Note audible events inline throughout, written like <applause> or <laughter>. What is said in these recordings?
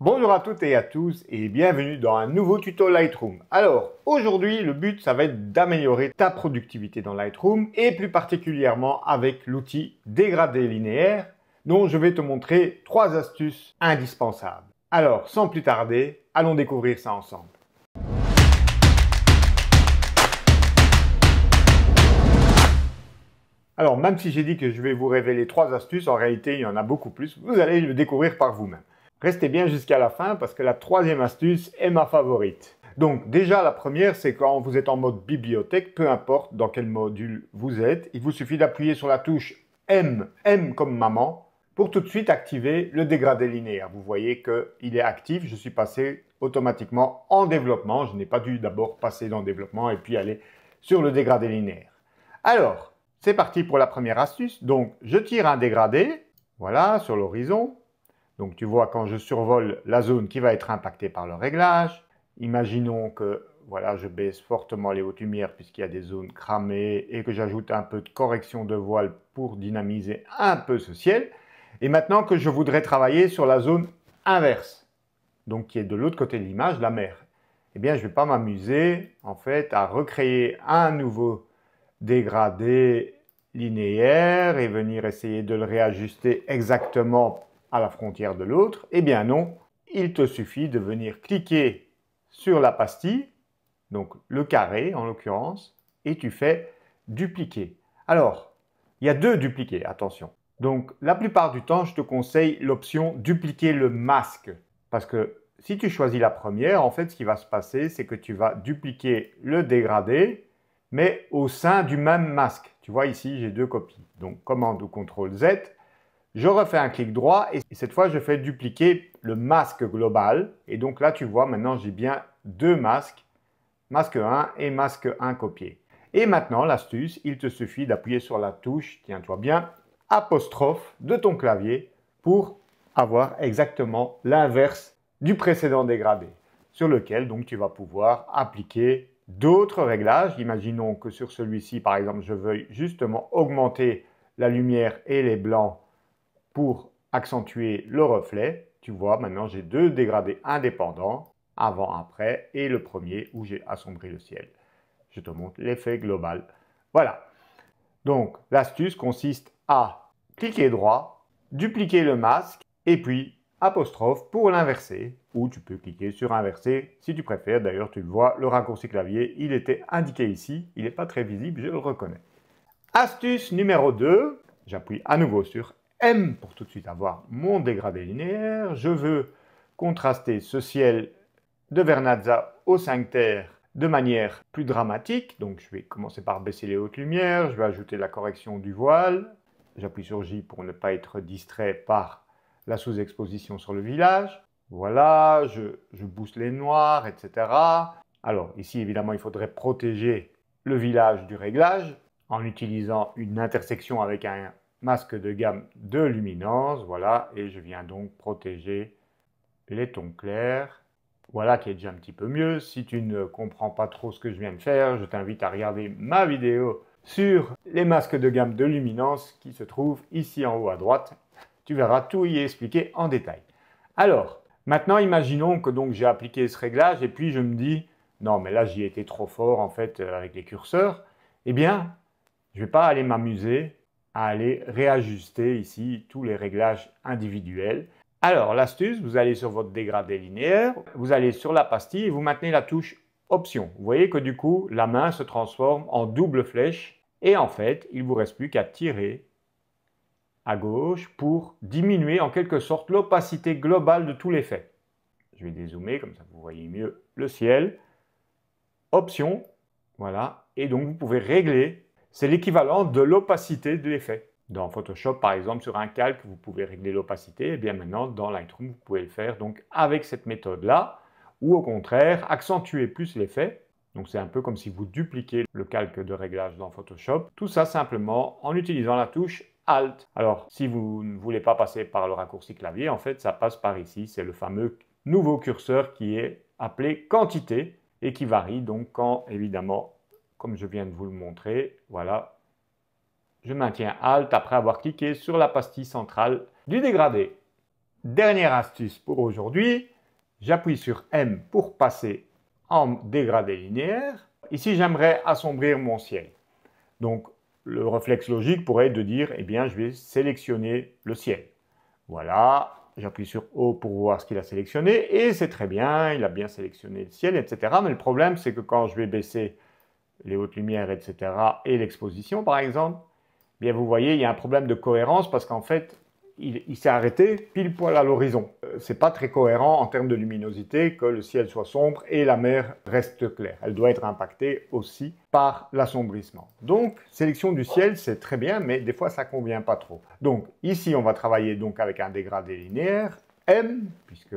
Bonjour à toutes et à tous et bienvenue dans un nouveau tuto Lightroom. Alors aujourd'hui le but ça va être d'améliorer ta productivité dans Lightroom et plus particulièrement avec l'outil dégradé linéaire dont je vais te montrer trois astuces indispensables. Alors sans plus tarder, allons découvrir ça ensemble. Alors même si j'ai dit que je vais vous révéler trois astuces, en réalité il y en a beaucoup plus, vous allez le découvrir par vous-même. Restez bien jusqu'à la fin parce que la troisième astuce est ma favorite. Donc déjà la première, c'est quand vous êtes en mode bibliothèque, peu importe dans quel module vous êtes, il vous suffit d'appuyer sur la touche M, M comme maman, pour tout de suite activer le dégradé linéaire. Vous voyez qu'il est actif, je suis passé automatiquement en développement, je n'ai pas dû d'abord passer dans développement et puis aller sur le dégradé linéaire. Alors, c'est parti pour la première astuce. Donc, je tire un dégradé, voilà, sur l'horizon, donc tu vois, quand je survole la zone qui va être impactée par le réglage, imaginons que voilà, je baisse fortement les hautes lumières puisqu'il y a des zones cramées et que j'ajoute un peu de correction de voile pour dynamiser un peu ce ciel. Et maintenant que je voudrais travailler sur la zone inverse, donc qui est de l'autre côté de l'image, la mer, eh bien je ne vais pas m'amuser en fait à recréer un nouveau dégradé linéaire et venir essayer de le réajuster exactement à la frontière de l'autre Eh bien non, il te suffit de venir cliquer sur la pastille, donc le carré en l'occurrence, et tu fais dupliquer. Alors, il y a deux dupliqués, attention. Donc la plupart du temps, je te conseille l'option dupliquer le masque, parce que si tu choisis la première, en fait, ce qui va se passer, c'est que tu vas dupliquer le dégradé, mais au sein du même masque. Tu vois ici, j'ai deux copies. Donc commande ou CTRL Z, je refais un clic droit et cette fois, je fais dupliquer le masque global. Et donc là, tu vois, maintenant, j'ai bien deux masques, masque 1 et masque 1 copié. Et maintenant, l'astuce, il te suffit d'appuyer sur la touche, tiens-toi bien, apostrophe de ton clavier pour avoir exactement l'inverse du précédent dégradé, sur lequel donc tu vas pouvoir appliquer d'autres réglages. Imaginons que sur celui-ci, par exemple, je veuille justement augmenter la lumière et les blancs pour accentuer le reflet. Tu vois, maintenant j'ai deux dégradés indépendants, avant-après, et le premier où j'ai assombri le ciel. Je te montre l'effet global. Voilà. Donc, l'astuce consiste à cliquer droit, dupliquer le masque, et puis apostrophe pour l'inverser, ou tu peux cliquer sur inverser si tu préfères. D'ailleurs, tu le vois, le raccourci clavier, il était indiqué ici, il n'est pas très visible, je le reconnais. Astuce numéro 2, j'appuie à nouveau sur M pour tout de suite avoir mon dégradé linéaire. Je veux contraster ce ciel de Vernazza au 5 terres de manière plus dramatique. Donc je vais commencer par baisser les hautes lumières, je vais ajouter la correction du voile. J'appuie sur J pour ne pas être distrait par la sous-exposition sur le village. Voilà, je, je booste les noirs, etc. Alors ici, évidemment, il faudrait protéger le village du réglage en utilisant une intersection avec un masque de gamme de luminance, voilà, et je viens donc protéger les tons clairs. Voilà qui est déjà un petit peu mieux. Si tu ne comprends pas trop ce que je viens de faire, je t'invite à regarder ma vidéo sur les masques de gamme de luminance qui se trouve ici en haut à droite. Tu verras tout y expliquer en détail. Alors, maintenant imaginons que donc j'ai appliqué ce réglage et puis je me dis non mais là j'y étais trop fort en fait euh, avec les curseurs. Eh bien, je vais pas aller m'amuser à aller réajuster ici tous les réglages individuels. Alors l'astuce, vous allez sur votre dégradé linéaire, vous allez sur la pastille et vous maintenez la touche option. Vous voyez que du coup la main se transforme en double flèche et en fait il vous reste plus qu'à tirer à gauche pour diminuer en quelque sorte l'opacité globale de tout l'effet. Je vais dézoomer comme ça vous voyez mieux le ciel. Option, voilà, et donc vous pouvez régler c'est l'équivalent de l'opacité de l'effet. Dans Photoshop, par exemple, sur un calque, vous pouvez régler l'opacité. Et eh bien maintenant, dans Lightroom, vous pouvez le faire donc avec cette méthode-là, ou au contraire, accentuer plus l'effet. Donc c'est un peu comme si vous dupliquez le calque de réglage dans Photoshop. Tout ça simplement en utilisant la touche Alt. Alors, si vous ne voulez pas passer par le raccourci clavier, en fait, ça passe par ici. C'est le fameux nouveau curseur qui est appelé quantité et qui varie donc quand, évidemment, comme je viens de vous le montrer. Voilà, je maintiens Alt après avoir cliqué sur la pastille centrale du dégradé. Dernière astuce pour aujourd'hui, j'appuie sur M pour passer en dégradé linéaire. Ici, j'aimerais assombrir mon ciel. Donc, le réflexe logique pourrait être de dire, eh bien, je vais sélectionner le ciel. Voilà, j'appuie sur O pour voir ce qu'il a sélectionné, et c'est très bien, il a bien sélectionné le ciel, etc. Mais le problème, c'est que quand je vais baisser les hautes lumières, etc., et l'exposition, par exemple, eh bien vous voyez, il y a un problème de cohérence parce qu'en fait, il, s'est arrêté pile poil à l'horizon. Euh, Ce n'est pas très cohérent en termes de luminosité que le ciel soit sombre et la mer reste claire. Elle doit être impactée aussi par l'assombrissement. Donc, sélection du ciel, c'est très bien, mais des fois, ça convient pas trop. Donc, ici, on va travailler donc avec un dégradé linéaire, M, puisque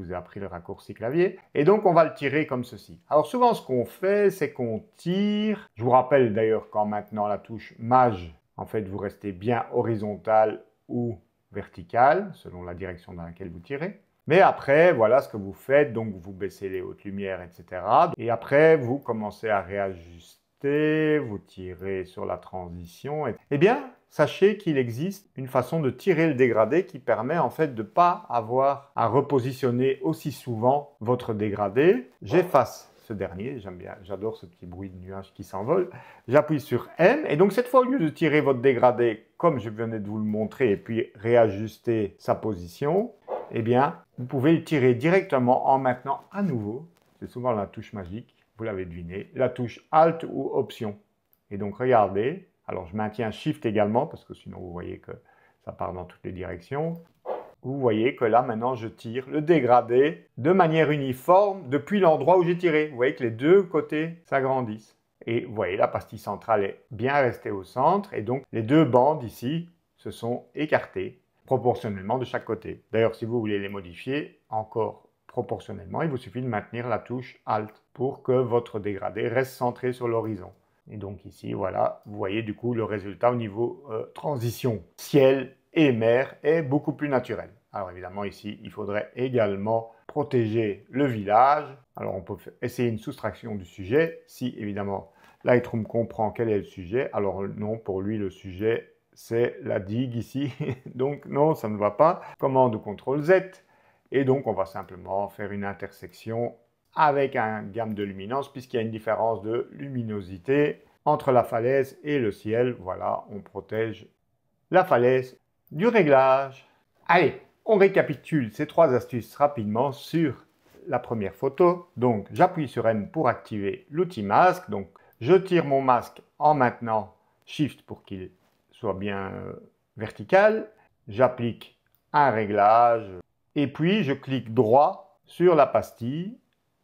vous ai appris le raccourci clavier. Et donc, on va le tirer comme ceci. Alors, souvent, ce qu'on fait, c'est qu'on tire. Je vous rappelle d'ailleurs quand maintenant la touche Maj, en fait, vous restez bien horizontal ou vertical, selon la direction dans laquelle vous tirez. Mais après, voilà ce que vous faites. Donc, vous baissez les hautes lumières, etc. Et après, vous commencez à réajuster vous tirez sur la transition, et... eh bien, sachez qu'il existe une façon de tirer le dégradé qui permet en fait de ne pas avoir à repositionner aussi souvent votre dégradé. J'efface ce dernier, j'aime bien, j'adore ce petit bruit de nuage qui s'envole. J'appuie sur M et donc cette fois au lieu de tirer votre dégradé comme je venais de vous le montrer et puis réajuster sa position, eh bien vous pouvez le tirer directement en maintenant à nouveau, c'est souvent la touche magique, vous l'avez deviné, la touche Alt ou Option. Et donc regardez, alors je maintiens Shift également parce que sinon vous voyez que ça part dans toutes les directions. Vous voyez que là maintenant je tire le dégradé de manière uniforme depuis l'endroit où j'ai tiré. Vous voyez que les deux côtés s'agrandissent. Et vous voyez la pastille centrale est bien restée au centre et donc les deux bandes ici se sont écartées proportionnellement de chaque côté. D'ailleurs si vous voulez les modifier, encore proportionnellement, il vous suffit de maintenir la touche Alt pour que votre dégradé reste centré sur l'horizon. Et donc ici, voilà, vous voyez du coup le résultat au niveau euh, transition ciel et mer est beaucoup plus naturel. Alors évidemment ici, il faudrait également protéger le village. Alors on peut essayer une soustraction du sujet. Si évidemment Lightroom comprend quel est le sujet, alors non, pour lui le sujet c'est la digue ici. <laughs> donc non, ça ne va pas. Commande CTRL Z et donc, on va simplement faire une intersection avec un gamme de luminance puisqu'il y a une différence de luminosité entre la falaise et le ciel. Voilà, on protège la falaise du réglage. Allez, on récapitule ces trois astuces rapidement sur la première photo. Donc, j'appuie sur M pour activer l'outil masque. Donc, je tire mon masque en maintenant Shift pour qu'il soit bien euh, vertical. J'applique un réglage et puis, je clique droit sur la pastille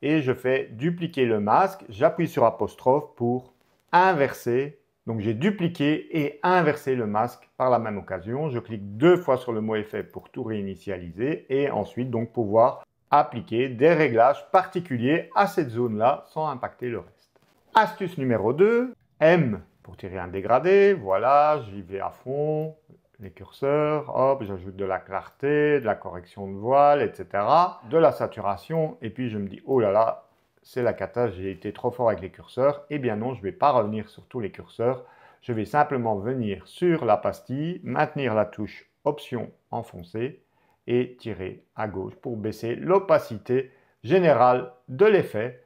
et je fais dupliquer le masque. J'appuie sur apostrophe pour inverser. Donc, j'ai dupliqué et inversé le masque par la même occasion. Je clique deux fois sur le mot effet pour tout réinitialiser et ensuite donc pouvoir appliquer des réglages particuliers à cette zone-là sans impacter le reste. Astuce numéro 2, M pour tirer un dégradé, voilà, j'y vais à fond, les curseurs, hop, j'ajoute de la clarté, de la correction de voile, etc. De la saturation, et puis je me dis, oh là là, c'est la cata, j'ai été trop fort avec les curseurs. Eh bien non, je ne vais pas revenir sur tous les curseurs, je vais simplement venir sur la pastille, maintenir la touche Option enfoncée et tirer à gauche pour baisser l'opacité générale de l'effet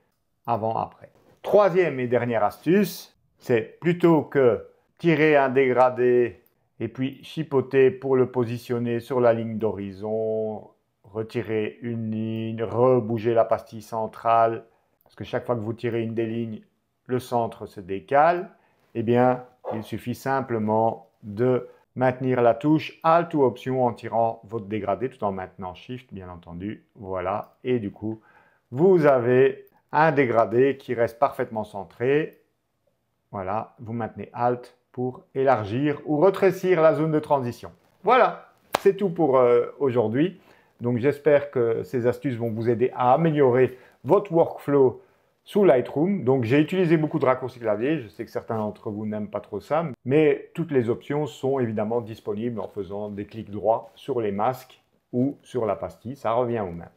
avant-après. Troisième et dernière astuce, c'est plutôt que tirer un dégradé et puis chipoter pour le positionner sur la ligne d'horizon, retirer une ligne, rebouger la pastille centrale, parce que chaque fois que vous tirez une des lignes, le centre se décale, eh bien, il suffit simplement de maintenir la touche Alt ou Option en tirant votre dégradé tout en maintenant Shift, bien entendu. Voilà, et du coup, vous avez un dégradé qui reste parfaitement centré. Voilà, vous maintenez Alt, pour élargir ou retrécir la zone de transition. Voilà, c'est tout pour euh, aujourd'hui. Donc j'espère que ces astuces vont vous aider à améliorer votre workflow sous Lightroom. Donc j'ai utilisé beaucoup de raccourcis clavier, je sais que certains d'entre vous n'aiment pas trop ça, mais toutes les options sont évidemment disponibles en faisant des clics droits sur les masques ou sur la pastille, ça revient au même.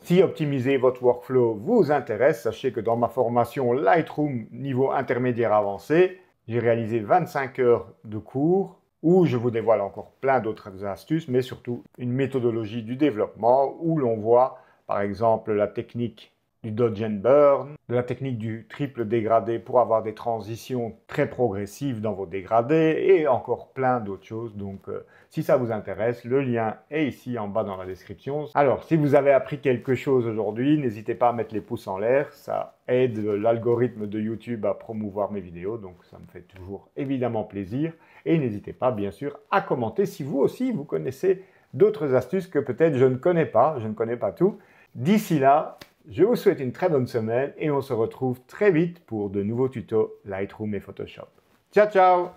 Si optimiser votre workflow vous intéresse, sachez que dans ma formation Lightroom niveau intermédiaire avancé, j'ai réalisé 25 heures de cours où je vous dévoile encore plein d'autres astuces, mais surtout une méthodologie du développement où l'on voit par exemple la technique du dodge and burn, de la technique du triple dégradé pour avoir des transitions très progressives dans vos dégradés et encore plein d'autres choses. Donc euh, si ça vous intéresse, le lien est ici en bas dans la description. Alors si vous avez appris quelque chose aujourd'hui, n'hésitez pas à mettre les pouces en l'air, ça aide l'algorithme de YouTube à promouvoir mes vidéos, donc ça me fait toujours évidemment plaisir. Et n'hésitez pas bien sûr à commenter si vous aussi vous connaissez d'autres astuces que peut-être je ne connais pas, je ne connais pas tout. D'ici là, je vous souhaite une très bonne semaine et on se retrouve très vite pour de nouveaux tutos Lightroom et Photoshop. Ciao ciao